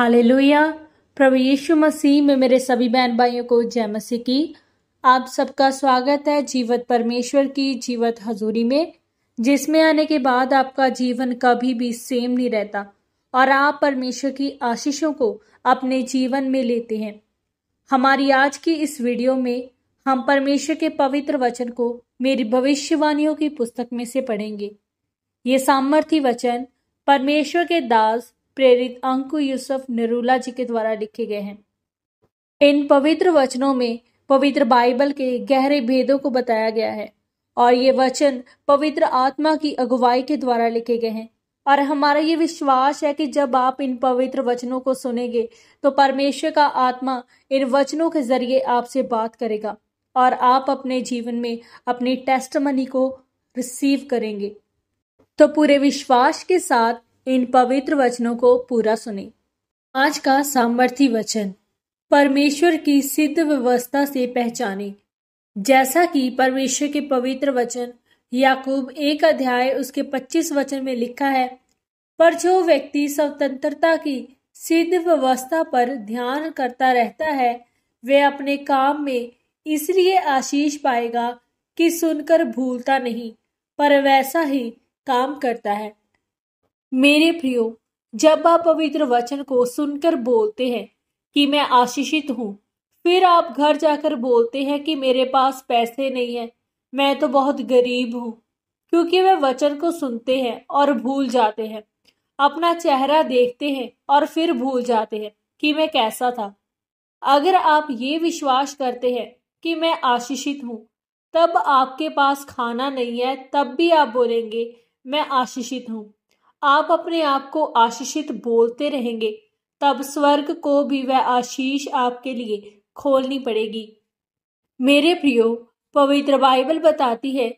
लोहिया प्रभु यीशु मसीह में मेरे सभी बहन भाइयों को जय मसीह की आप सबका स्वागत है जीवत परमेश्वर की जीवत हजूरी में जिसमें आने के बाद आपका जीवन कभी भी सेम नहीं रहता और आप परमेश्वर की आशीषों को अपने जीवन में लेते हैं हमारी आज की इस वीडियो में हम परमेश्वर के पवित्र वचन को मेरी भविष्यवाणियों की पुस्तक में से पढ़ेंगे ये सामर्थ्य वचन परमेश्वर के दास प्रेरित अंकु यूसुफ नरूला जी के द्वारा लिखे गए हैं इन पवित्र वचनों में पवित्र बाइबल के गहरे भेदों को बताया गया है और ये वचन पवित्र आत्मा की अगुवाई के द्वारा लिखे गए हैं और हमारा ये विश्वास है कि जब आप इन पवित्र वचनों को सुनेंगे तो परमेश्वर का आत्मा इन वचनों के जरिए आपसे बात करेगा और आप अपने जीवन में अपनी टेस्ट मनी को रिसीव करेंगे तो पूरे विश्वास के साथ इन पवित्र वचनों को पूरा सुने आज का सामर्थी वचन परमेश्वर की सिद्ध व्यवस्था से पहचाने जैसा कि परमेश्वर के पवित्र वचन याकूब एक अध्याय उसके 25 वचन में लिखा है पर जो व्यक्ति स्वतंत्रता की सिद्ध व्यवस्था पर ध्यान करता रहता है वे अपने काम में इसलिए आशीष पाएगा कि सुनकर भूलता नहीं पर वैसा ही काम करता है मेरे प्रियो जब आप पवित्र वचन को सुनकर बोलते हैं कि मैं आशीषित हूँ फिर आप घर जाकर बोलते हैं कि मेरे पास पैसे नहीं है मैं तो बहुत गरीब हूँ क्योंकि वे वचन को सुनते हैं और भूल जाते हैं अपना चेहरा देखते हैं और फिर भूल जाते हैं कि मैं कैसा था अगर आप ये विश्वास करते हैं कि मैं आशीषित हूँ तब आपके पास खाना नहीं है तब भी आप बोलेंगे मैं आशीषित हूँ आप अपने आप को आशीषित बोलते रहेंगे तब स्वर्ग को भी वह आशीष आपके लिए खोलनी पड़ेगी मेरे प्रियो पवित्र बाइबल बताती है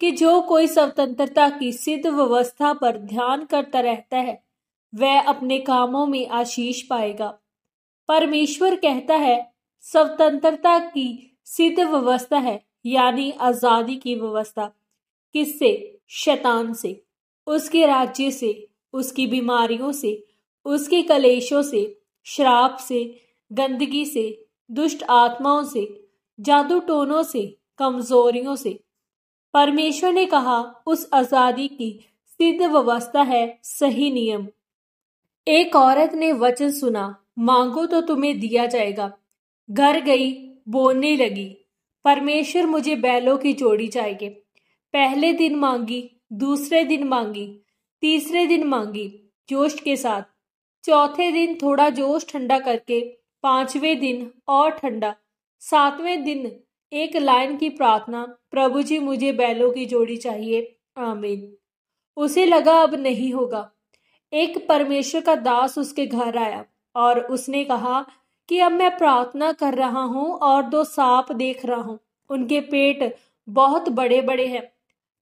कि जो कोई स्वतंत्रता की सिद्ध व्यवस्था पर ध्यान करता रहता है वह अपने कामों में आशीष पाएगा परमेश्वर कहता है स्वतंत्रता की सिद्ध व्यवस्था है यानी आजादी की व्यवस्था किससे शैतान से उसके राज्य से उसकी बीमारियों से उसके कलेशों से श्राप से गंदगी से दुष्ट आत्माओं से जादू टोनों से कमजोरियों से परमेश्वर ने कहा उस आजादी की सिद्ध व्यवस्था है सही नियम एक औरत ने वचन सुना मांगो तो तुम्हें दिया जाएगा घर गई बोलने लगी परमेश्वर मुझे बैलों की जोड़ी चाहिए पहले दिन मांगी दूसरे दिन मांगी तीसरे दिन मांगी जोश के साथ चौथे दिन थोड़ा जोश ठंडा करके पांचवें दिन और ठंडा सातवें दिन एक लाइन की प्रार्थना प्रभु जी मुझे बैलों की जोड़ी चाहिए आमीन उसे लगा अब नहीं होगा एक परमेश्वर का दास उसके घर आया और उसने कहा कि अब मैं प्रार्थना कर रहा हूँ और दो सांप देख रहा हूं उनके पेट बहुत बड़े बड़े हैं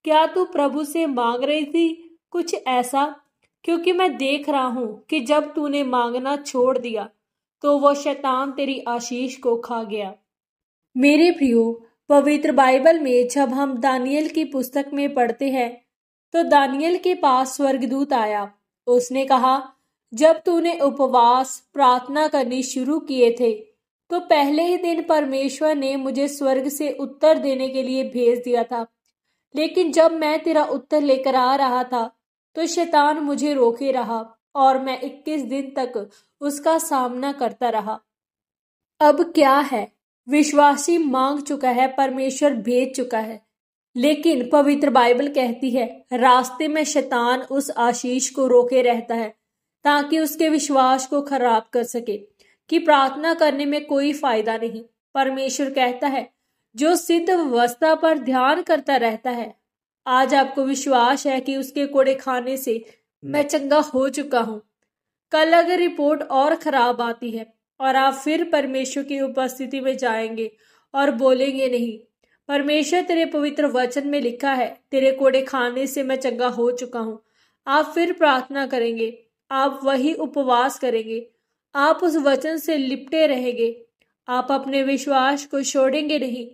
क्या तू प्रभु से मांग रही थी कुछ ऐसा क्योंकि मैं देख रहा हूं कि जब तूने मांगना छोड़ दिया तो वो शैतान तेरी आशीष को खा गया मेरे प्रियो पवित्र बाइबल में जब हम दानियल की पुस्तक में पढ़ते हैं तो दानियल के पास स्वर्गदूत आया उसने कहा जब तूने उपवास प्रार्थना करनी शुरू किए थे तो पहले ही दिन परमेश्वर ने मुझे स्वर्ग से उत्तर देने के लिए भेज दिया था लेकिन जब मैं तेरा उत्तर लेकर आ रहा था तो शैतान मुझे रोके रहा और मैं 21 दिन तक उसका सामना करता रहा अब क्या है विश्वासी मांग चुका है परमेश्वर भेज चुका है लेकिन पवित्र बाइबल कहती है रास्ते में शैतान उस आशीष को रोके रहता है ताकि उसके विश्वास को खराब कर सके कि प्रार्थना करने में कोई फायदा नहीं परमेश्वर कहता है जो सिद्ध व्यवस्था पर ध्यान करता रहता है आज आपको विश्वास है कि उसके कोड़े खाने से मैं हम्म। चंगा हो चुका हूँ कल अगर रिपोर्ट और खराब आती है और आप फिर परमेश्वर की उपस्थिति में जाएंगे और बोलेंगे नहीं परमेश्वर तेरे पवित्र वचन में लिखा है तेरे कोड़े खाने से मैं चंगा हो चुका हूँ आप फिर प्रार्थना करेंगे आप वही उपवास करेंगे आप उस वचन से लिपटे रहेंगे आप अपने विश्वास को छोड़ेंगे नहीं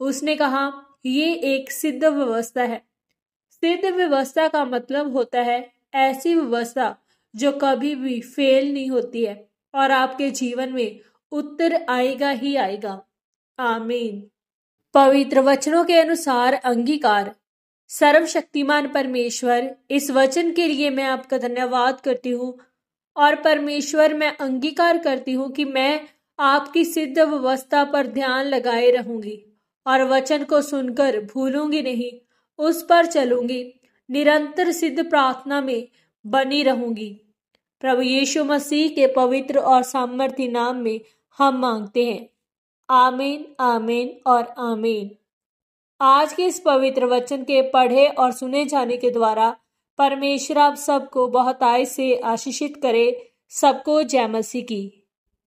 उसने कहा ये एक सिद्ध व्यवस्था है सिद्ध व्यवस्था का मतलब होता है ऐसी व्यवस्था जो कभी भी फेल नहीं होती है और आपके जीवन में उत्तर आएगा ही आएगा आमीन पवित्र वचनों के अनुसार अंगीकार सर्वशक्तिमान परमेश्वर इस वचन के लिए मैं आपका धन्यवाद करती हूँ और परमेश्वर मैं अंगीकार करती हूँ कि मैं आपकी सिद्ध व्यवस्था पर ध्यान लगाए रहूंगी और वचन को सुनकर भूलूंगी नहीं उस पर चलूंगी निरंतर सिद्ध प्रार्थना में बनी रहूंगी प्रभु यीशु मसीह के पवित्र और सामर्थ्य नाम में हम मांगते हैं आमीन आमीन और आमीन आज के इस पवित्र वचन के पढ़े और सुने जाने के द्वारा परमेश्वर आप सबको आय से आशीषित करे सबको जय मसीह की